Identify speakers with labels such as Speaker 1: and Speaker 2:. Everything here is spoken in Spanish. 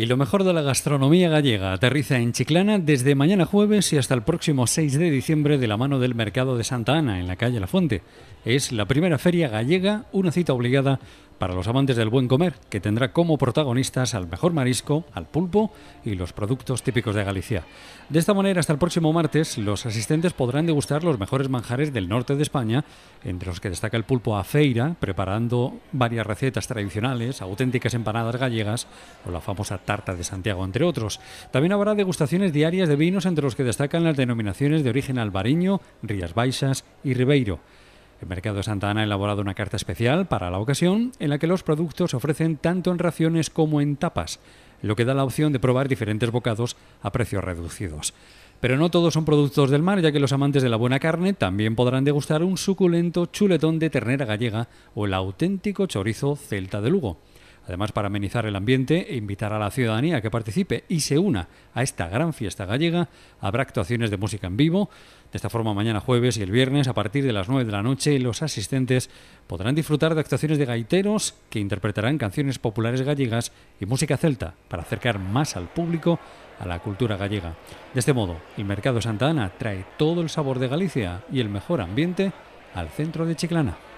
Speaker 1: Y lo mejor de la gastronomía gallega aterriza en Chiclana desde mañana jueves y hasta el próximo 6 de diciembre de la mano del Mercado de Santa Ana en la calle La Fuente. Es la primera feria gallega, una cita obligada para los amantes del buen comer, que tendrá como protagonistas al mejor marisco, al pulpo y los productos típicos de Galicia. De esta manera, hasta el próximo martes, los asistentes podrán degustar los mejores manjares del norte de España, entre los que destaca el pulpo a feira, preparando varias recetas tradicionales, auténticas empanadas gallegas o la famosa tarta de Santiago, entre otros. También habrá degustaciones diarias de vinos, entre los que destacan las denominaciones de origen albariño, Rías Baixas y Ribeiro. El Mercado de Santa Ana ha elaborado una carta especial para la ocasión en la que los productos se ofrecen tanto en raciones como en tapas, lo que da la opción de probar diferentes bocados a precios reducidos. Pero no todos son productos del mar, ya que los amantes de la buena carne también podrán degustar un suculento chuletón de ternera gallega o el auténtico chorizo celta de Lugo. Además, para amenizar el ambiente e invitar a la ciudadanía a que participe y se una a esta gran fiesta gallega, habrá actuaciones de música en vivo. De esta forma, mañana jueves y el viernes, a partir de las 9 de la noche, los asistentes podrán disfrutar de actuaciones de gaiteros que interpretarán canciones populares gallegas y música celta para acercar más al público a la cultura gallega. De este modo, el Mercado Santa Ana trae todo el sabor de Galicia y el mejor ambiente al centro de Chiclana.